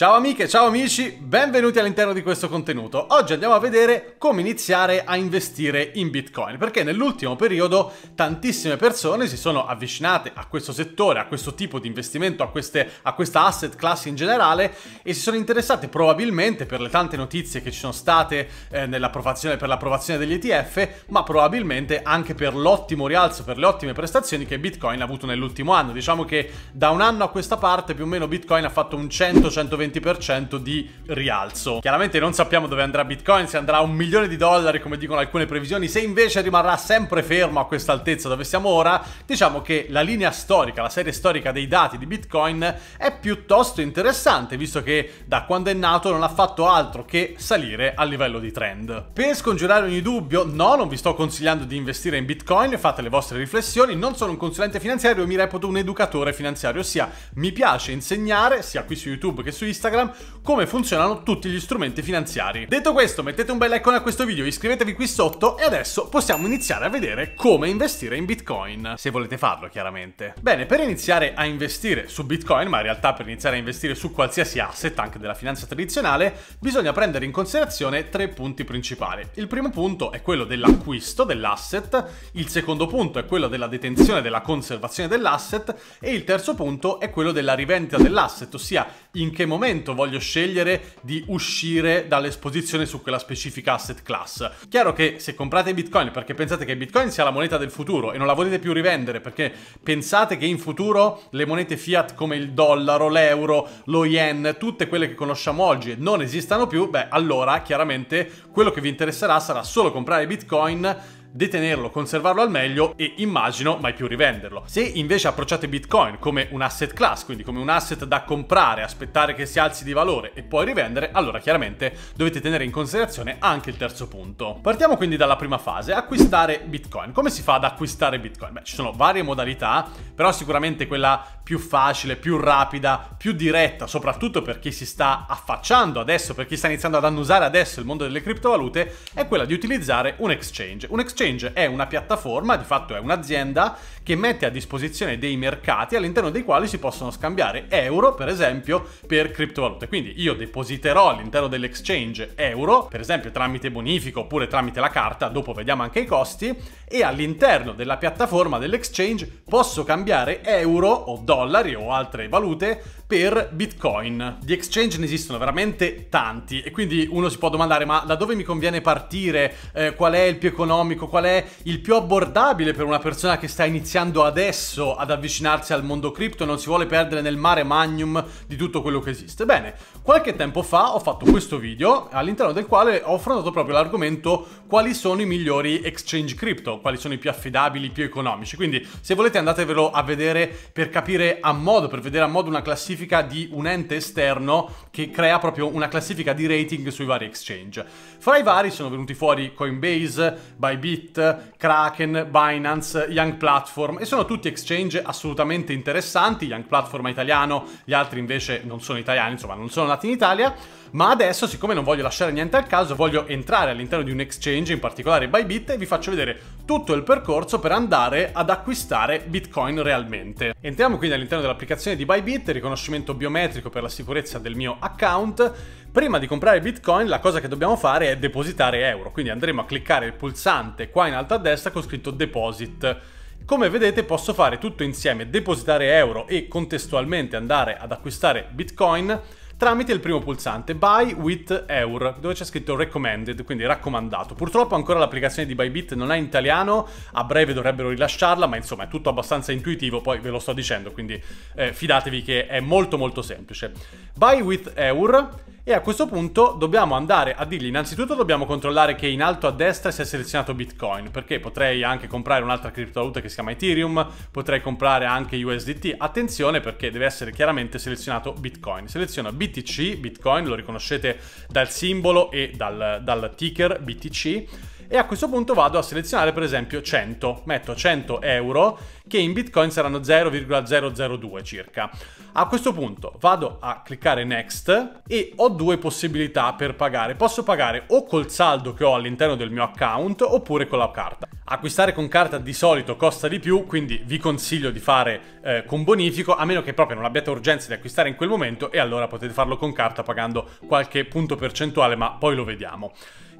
Ciao amiche, ciao amici, benvenuti all'interno di questo contenuto. Oggi andiamo a vedere come iniziare a investire in Bitcoin, perché nell'ultimo periodo tantissime persone si sono avvicinate a questo settore, a questo tipo di investimento, a, queste, a questa asset class in generale e si sono interessate probabilmente per le tante notizie che ci sono state eh, nell'approvazione, per l'approvazione degli ETF, ma probabilmente anche per l'ottimo rialzo, per le ottime prestazioni che Bitcoin ha avuto nell'ultimo anno. Diciamo che da un anno a questa parte più o meno Bitcoin ha fatto un 100-120 20% di rialzo. Chiaramente non sappiamo dove andrà Bitcoin, se andrà a un milione di dollari come dicono alcune previsioni, se invece rimarrà sempre fermo a questa altezza dove siamo ora, diciamo che la linea storica, la serie storica dei dati di Bitcoin è piuttosto interessante visto che da quando è nato non ha fatto altro che salire a livello di trend. Per scongiurare ogni dubbio, no, non vi sto consigliando di investire in Bitcoin, fate le vostre riflessioni, non sono un consulente finanziario, mi reputo un educatore finanziario, ossia mi piace insegnare sia qui su YouTube che su Instagram Instagram come funzionano tutti gli strumenti finanziari. Detto questo, mettete un bel like a questo video, iscrivetevi qui sotto e adesso possiamo iniziare a vedere come investire in Bitcoin, se volete farlo chiaramente. Bene, per iniziare a investire su Bitcoin, ma in realtà per iniziare a investire su qualsiasi asset, anche della finanza tradizionale, bisogna prendere in considerazione tre punti principali. Il primo punto è quello dell'acquisto dell'asset, il secondo punto è quello della detenzione e della conservazione dell'asset e il terzo punto è quello della rivendita dell'asset, ossia in che momento momento voglio scegliere di uscire dall'esposizione su quella specifica asset class. Chiaro che se comprate Bitcoin perché pensate che Bitcoin sia la moneta del futuro e non la volete più rivendere perché pensate che in futuro le monete fiat come il dollaro, l'euro, lo yen, tutte quelle che conosciamo oggi non esistano più, beh allora chiaramente quello che vi interesserà sarà solo comprare Bitcoin detenerlo, conservarlo al meglio e immagino mai più rivenderlo. Se invece approcciate Bitcoin come un asset class, quindi come un asset da comprare, aspettare che si alzi di valore e poi rivendere, allora chiaramente dovete tenere in considerazione anche il terzo punto. Partiamo quindi dalla prima fase, acquistare Bitcoin. Come si fa ad acquistare Bitcoin? Beh, ci sono varie modalità, però sicuramente quella più facile, più rapida, più diretta, soprattutto per chi si sta affacciando adesso, per chi sta iniziando ad annusare adesso il mondo delle criptovalute, è quella di utilizzare un exchange. Un exchange Exchange è una piattaforma, di fatto è un'azienda che mette a disposizione dei mercati all'interno dei quali si possono scambiare euro, per esempio, per criptovalute. Quindi io depositerò all'interno dell'exchange euro, per esempio tramite bonifico oppure tramite la carta, dopo vediamo anche i costi, e all'interno della piattaforma dell'exchange posso cambiare euro o dollari o altre valute per bitcoin. Di exchange ne esistono veramente tanti e quindi uno si può domandare ma da dove mi conviene partire, eh, qual è il più economico, qual è il più abbordabile per una persona che sta iniziando adesso ad avvicinarsi al mondo cripto e non si vuole perdere nel mare magnum di tutto quello che esiste. Bene, qualche tempo fa ho fatto questo video all'interno del quale ho affrontato proprio l'argomento quali sono i migliori exchange cripto quali sono i più affidabili, i più economici. Quindi se volete andatevelo a vedere per capire a modo, per vedere a modo una classifica di un ente esterno che crea proprio una classifica di rating sui vari exchange. Fra i vari sono venuti fuori Coinbase, Bybit, Kraken, Binance, Young Platform e sono tutti exchange assolutamente interessanti. Young Platform è italiano, gli altri invece non sono italiani, insomma non sono nati in Italia ma adesso, siccome non voglio lasciare niente al caso, voglio entrare all'interno di un exchange, in particolare Bybit, e vi faccio vedere tutto il percorso per andare ad acquistare Bitcoin realmente. Entriamo quindi all'interno dell'applicazione di Bybit, riconoscimento biometrico per la sicurezza del mio account. Prima di comprare Bitcoin, la cosa che dobbiamo fare è depositare euro, quindi andremo a cliccare il pulsante qua in alto a destra con scritto deposit. Come vedete posso fare tutto insieme, depositare euro e contestualmente andare ad acquistare bitcoin tramite il primo pulsante Buy with Eur, dove c'è scritto Recommended, quindi raccomandato. Purtroppo ancora l'applicazione di Bybit non è in italiano, a breve dovrebbero rilasciarla, ma insomma è tutto abbastanza intuitivo, poi ve lo sto dicendo, quindi eh, fidatevi che è molto molto semplice. Buy with Eur e a questo punto dobbiamo andare a dirgli innanzitutto dobbiamo controllare che in alto a destra sia selezionato Bitcoin, perché potrei anche comprare un'altra criptovaluta che si chiama Ethereum, potrei comprare anche USDT. Attenzione perché deve essere chiaramente selezionato Bitcoin. Seleziona BTC, Bitcoin, lo riconoscete dal simbolo e dal, dal ticker BTC e a questo punto vado a selezionare per esempio 100, metto 100 euro che in bitcoin saranno 0,002 circa. A questo punto vado a cliccare next e ho due possibilità per pagare, posso pagare o col saldo che ho all'interno del mio account oppure con la carta. Acquistare con carta di solito costa di più, quindi vi consiglio di fare eh, con bonifico, a meno che proprio non abbiate urgenza di acquistare in quel momento e allora potete farlo con carta pagando qualche punto percentuale, ma poi lo vediamo.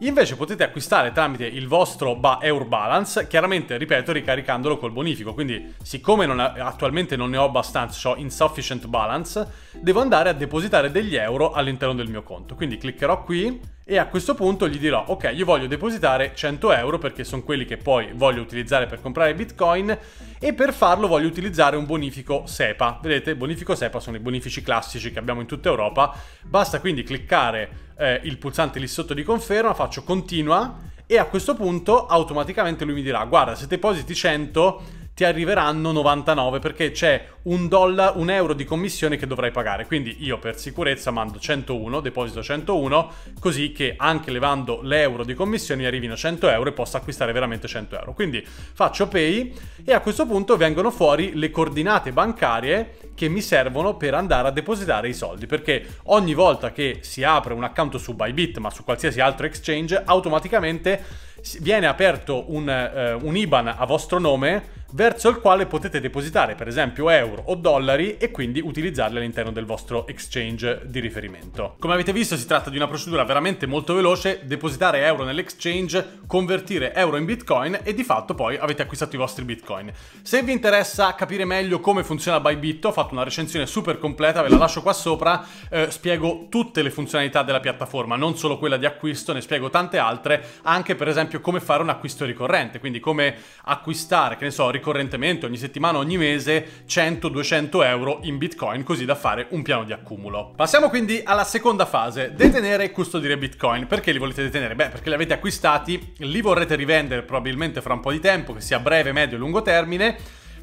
Invece potete acquistare tramite il vostro ba Euro Balance, chiaramente, ripeto, ricaricandolo col bonifico. Quindi, siccome non attualmente non ne ho abbastanza, ho insufficient balance, devo andare a depositare degli euro all'interno del mio conto. Quindi cliccherò qui e a questo punto gli dirò ok io voglio depositare 100 euro perché sono quelli che poi voglio utilizzare per comprare bitcoin e per farlo voglio utilizzare un bonifico SEPA. Vedete, bonifico SEPA sono i bonifici classici che abbiamo in tutta Europa. Basta quindi cliccare eh, il pulsante lì sotto di conferma, faccio continua e a questo punto automaticamente lui mi dirà guarda se depositi 100 ti arriveranno 99 perché c'è un, dollaro, un euro di commissione che dovrai pagare. Quindi io per sicurezza mando 101, deposito 101, così che anche levando l'euro di commissione mi arrivino 100 euro e possa acquistare veramente 100 euro. Quindi faccio pay e a questo punto vengono fuori le coordinate bancarie che mi servono per andare a depositare i soldi perché ogni volta che si apre un account su Bybit ma su qualsiasi altro exchange automaticamente viene aperto un, eh, un IBAN a vostro nome verso il quale potete depositare per esempio euro o dollari e quindi utilizzarli all'interno del vostro exchange di riferimento. Come avete visto si tratta di una procedura veramente molto veloce, depositare euro nell'exchange, convertire euro in bitcoin e di fatto poi avete acquistato i vostri bitcoin. Se vi interessa capire meglio come funziona Bybit ho fatto una recensione super completa, ve la lascio qua sopra, eh, spiego tutte le funzionalità della piattaforma, non solo quella di acquisto, ne spiego tante altre, anche per esempio esempio come fare un acquisto ricorrente, quindi come acquistare, che ne so, ricorrentemente ogni settimana, ogni mese 100-200 euro in bitcoin così da fare un piano di accumulo. Passiamo quindi alla seconda fase, detenere e custodire bitcoin. Perché li volete detenere? Beh, perché li avete acquistati, li vorrete rivendere probabilmente fra un po' di tempo, che sia breve, medio e lungo termine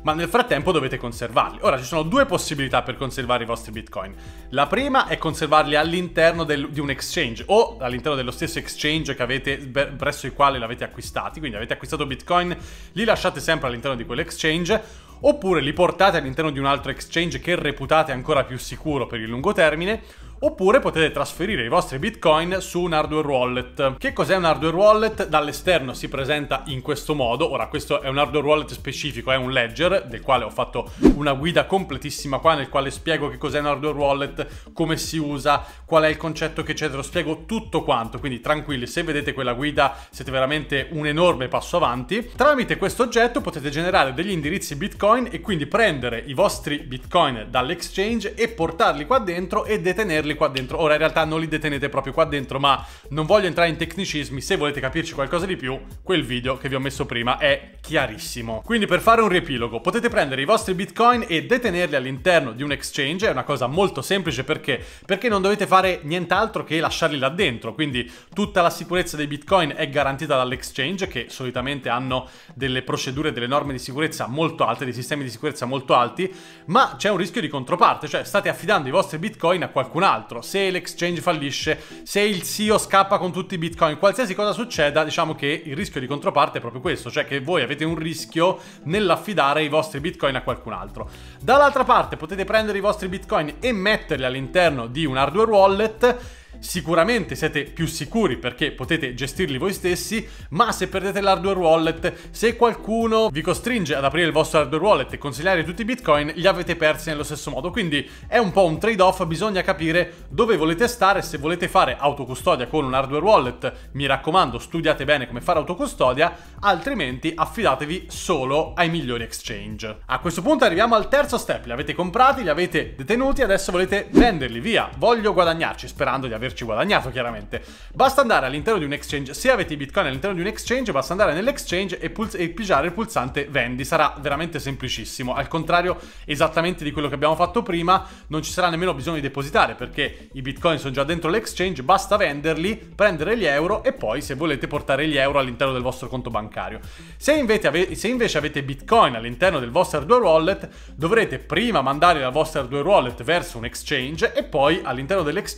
ma nel frattempo dovete conservarli. Ora ci sono due possibilità per conservare i vostri bitcoin. La prima è conservarli all'interno del, di un exchange o all'interno dello stesso exchange avete, presso il quale l'avete acquistati, quindi avete acquistato bitcoin, li lasciate sempre all'interno di quell'exchange oppure li portate all'interno di un altro exchange che reputate ancora più sicuro per il lungo termine oppure potete trasferire i vostri bitcoin su un hardware wallet. Che cos'è un hardware wallet? Dall'esterno si presenta in questo modo, ora questo è un hardware wallet specifico, è un ledger del quale ho fatto una guida completissima qua nel quale spiego che cos'è un hardware wallet, come si usa, qual è il concetto che c'è lo spiego tutto quanto, quindi tranquilli, se vedete quella guida siete veramente un enorme passo avanti. Tramite questo oggetto potete generare degli indirizzi bitcoin e quindi prendere i vostri bitcoin dall'exchange e portarli qua dentro e detenerli tenerli qua dentro. Ora in realtà non li detenete proprio qua dentro, ma non voglio entrare in tecnicismi. Se volete capirci qualcosa di più, quel video che vi ho messo prima è chiarissimo. Quindi per fare un riepilogo, potete prendere i vostri bitcoin e detenerli all'interno di un exchange. È una cosa molto semplice perché? Perché non dovete fare nient'altro che lasciarli là dentro. Quindi tutta la sicurezza dei bitcoin è garantita dall'exchange che solitamente hanno delle procedure, delle norme di sicurezza molto alte, dei sistemi di sicurezza molto alti, ma c'è un rischio di controparte, cioè state affidando i vostri bitcoin a qualcun altro altro. Se l'exchange fallisce, se il CEO scappa con tutti i bitcoin, qualsiasi cosa succeda, diciamo che il rischio di controparte è proprio questo, cioè che voi avete un rischio nell'affidare i vostri bitcoin a qualcun altro. Dall'altra parte potete prendere i vostri bitcoin e metterli all'interno di un hardware wallet sicuramente siete più sicuri perché potete gestirli voi stessi, ma se perdete l'hardware wallet, se qualcuno vi costringe ad aprire il vostro hardware wallet e consigliare tutti i bitcoin, li avete persi nello stesso modo. Quindi è un po' un trade-off, bisogna capire dove volete stare, se volete fare autocustodia con un hardware wallet, mi raccomando, studiate bene come fare autocustodia, altrimenti affidatevi solo ai migliori exchange. A questo punto arriviamo al terzo step, li avete comprati, li avete detenuti, adesso volete venderli, via, voglio guadagnarci sperando di avere averci guadagnato chiaramente. Basta andare all'interno di un exchange, se avete i bitcoin all'interno di un exchange, basta andare nell'exchange e, pul- e pigiare il pulsante vendi, sarà veramente semplicissimo. Al contrario esattamente di quello che abbiamo fatto prima, non ci sarà nemmeno bisogno di depositare perché i bitcoin sono già dentro l'exchange, basta venderli, prendere gli euro e poi se volete portare gli euro all'interno del vostro conto bancario. Se invece, ave- se invece avete bitcoin all'interno del vostro hardware wallet, dovrete prima mandare la vostra hardware wallet verso un exchange e poi all'interno dell'exchange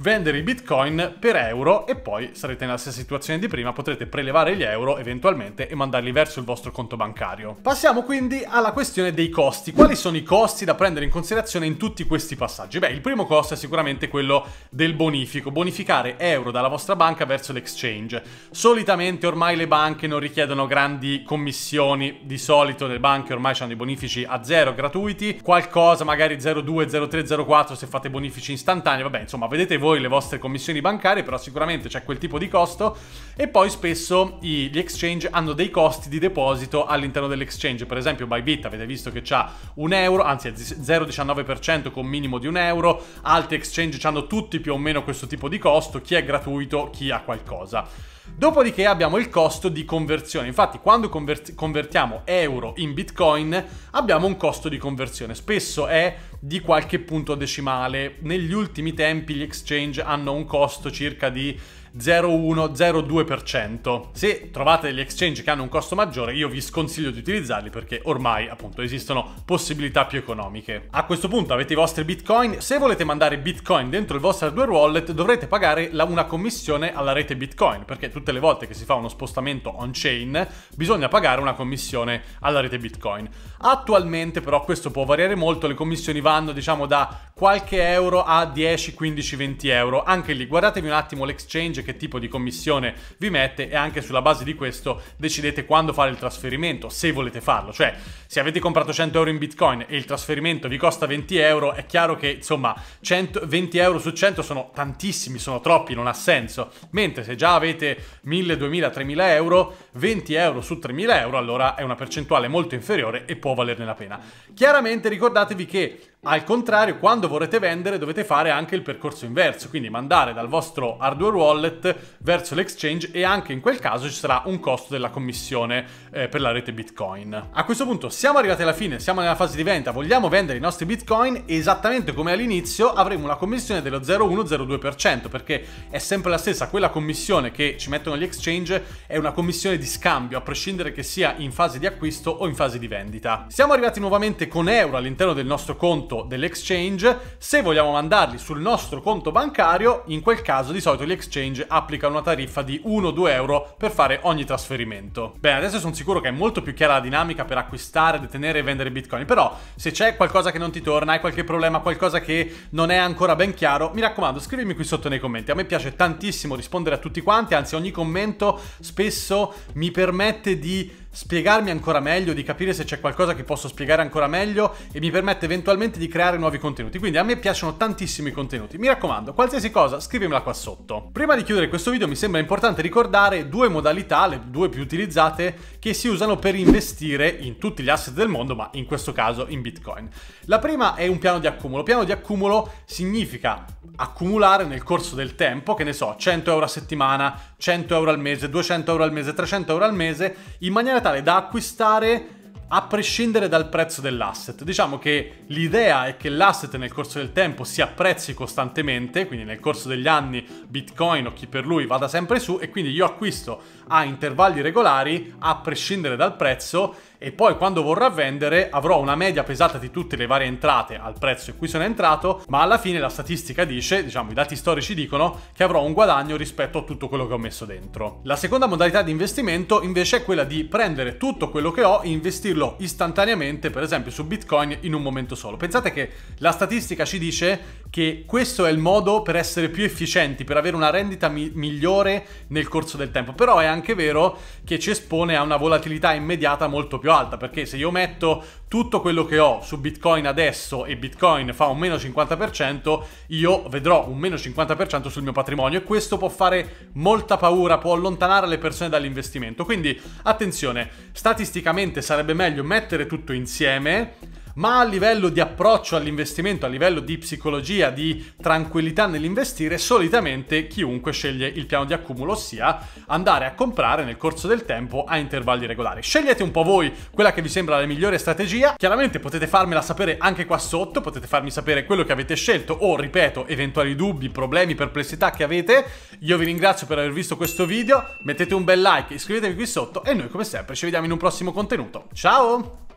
vendere i bitcoin per euro e poi sarete nella stessa situazione di prima, potrete prelevare gli euro eventualmente e mandarli verso il vostro conto bancario. Passiamo quindi alla questione dei costi. Quali sono i costi da prendere in considerazione in tutti questi passaggi? Beh, il primo costo è sicuramente quello del bonifico, bonificare euro dalla vostra banca verso l'exchange. Solitamente ormai le banche non richiedono grandi commissioni, di solito le banche ormai hanno i bonifici a zero gratuiti, qualcosa magari 0,2, 0,3, 0,4 se fate bonifici istantanei, vabbè insomma vedete voi voi le vostre commissioni bancarie, però sicuramente c'è quel tipo di costo e poi spesso gli exchange hanno dei costi di deposito all'interno dell'exchange, per esempio Bybit avete visto che ha un euro, anzi 0,19% con minimo di un euro, altri exchange hanno tutti più o meno questo tipo di costo, chi è gratuito, chi ha qualcosa. Dopodiché abbiamo il costo di conversione. Infatti, quando conver- convertiamo euro in bitcoin, abbiamo un costo di conversione. Spesso è di qualche punto decimale. Negli ultimi tempi gli exchange hanno un costo circa di 0,1-0,2%. Se trovate degli exchange che hanno un costo maggiore, io vi sconsiglio di utilizzarli perché ormai appunto esistono possibilità più economiche. A questo punto avete i vostri bitcoin, se volete mandare bitcoin dentro il vostro hardware wallet dovrete pagare la, una commissione alla rete bitcoin perché tutte le volte che si fa uno spostamento on-chain bisogna pagare una commissione alla rete bitcoin. Attualmente però questo può variare molto, le commissioni vanno diciamo da qualche euro a 10, 15, 20 euro. Anche lì guardatevi un attimo l'exchange, che tipo di commissione vi mette e anche sulla base di questo decidete quando fare il trasferimento, se volete farlo. Cioè, se avete comprato 100 euro in Bitcoin e il trasferimento vi costa 20 euro, è chiaro che insomma 100, 20 euro su 100 sono tantissimi, sono troppi, non ha senso. Mentre se già avete 1000, 2000, 3000 euro, 20 euro su 3000 euro allora è una percentuale molto inferiore e può valerne la pena. Chiaramente ricordatevi che al contrario, quando vorrete vendere dovete fare anche il percorso inverso, quindi mandare dal vostro hardware wallet verso l'exchange e anche in quel caso ci sarà un costo della commissione eh, per la rete Bitcoin. A questo punto siamo arrivati alla fine, siamo nella fase di venta, vogliamo vendere i nostri Bitcoin esattamente come all'inizio avremo una commissione dello 0,102% perché è sempre la stessa, quella commissione che ci mettono gli exchange è una commissione di scambio a prescindere che sia in fase di acquisto o in fase di vendita. Siamo arrivati nuovamente con euro all'interno del nostro conto conto dell'exchange, se vogliamo mandarli sul nostro conto bancario, in quel caso di solito gli exchange applicano una tariffa di 1-2 euro per fare ogni trasferimento. Bene, adesso sono sicuro che è molto più chiara la dinamica per acquistare, detenere e vendere bitcoin, però se c'è qualcosa che non ti torna, hai qualche problema, qualcosa che non è ancora ben chiaro, mi raccomando scrivimi qui sotto nei commenti, a me piace tantissimo rispondere a tutti quanti, anzi ogni commento spesso mi permette di spiegarmi ancora meglio, di capire se c'è qualcosa che posso spiegare ancora meglio e mi permette eventualmente di creare nuovi contenuti. Quindi a me piacciono tantissimo i contenuti. Mi raccomando, qualsiasi cosa scrivimela qua sotto. Prima di chiudere questo video mi sembra importante ricordare due modalità, le due più utilizzate, che si usano per investire in tutti gli asset del mondo, ma in questo caso in Bitcoin. La prima è un piano di accumulo. Piano di accumulo significa accumulare nel corso del tempo, che ne so, 100 euro a settimana, 100 euro al mese, 200 euro al mese, 300 euro al mese, in maniera tale da acquistare a prescindere dal prezzo dell'asset. Diciamo che l'idea è che l'asset nel corso del tempo si apprezzi costantemente, quindi nel corso degli anni Bitcoin o chi per lui vada sempre su e quindi io acquisto a intervalli regolari a prescindere dal prezzo e poi quando vorrà vendere avrò una media pesata di tutte le varie entrate al prezzo in cui sono entrato, ma alla fine la statistica dice, diciamo i dati storici dicono che avrò un guadagno rispetto a tutto quello che ho messo dentro. La seconda modalità di investimento invece è quella di prendere tutto quello che ho e investirlo convertirlo istantaneamente, per esempio su Bitcoin, in un momento solo. Pensate che la statistica ci dice che questo è il modo per essere più efficienti, per avere una rendita mi- migliore nel corso del tempo. Però è anche vero che ci espone a una volatilità immediata molto più alta, perché se io metto tutto quello che ho su Bitcoin adesso e Bitcoin fa un meno 50%, io vedrò un meno 50% sul mio patrimonio e questo può fare molta paura, può allontanare le persone dall'investimento. Quindi attenzione, statisticamente sarebbe meglio mettere tutto insieme ma a livello di approccio all'investimento, a livello di psicologia, di tranquillità nell'investire, solitamente chiunque sceglie il piano di accumulo, ossia andare a comprare nel corso del tempo a intervalli regolari. Scegliete un po' voi quella che vi sembra la migliore strategia, chiaramente potete farmela sapere anche qua sotto, potete farmi sapere quello che avete scelto o, ripeto, eventuali dubbi, problemi, perplessità che avete. Io vi ringrazio per aver visto questo video, mettete un bel like, iscrivetevi qui sotto e noi come sempre ci vediamo in un prossimo contenuto. Ciao!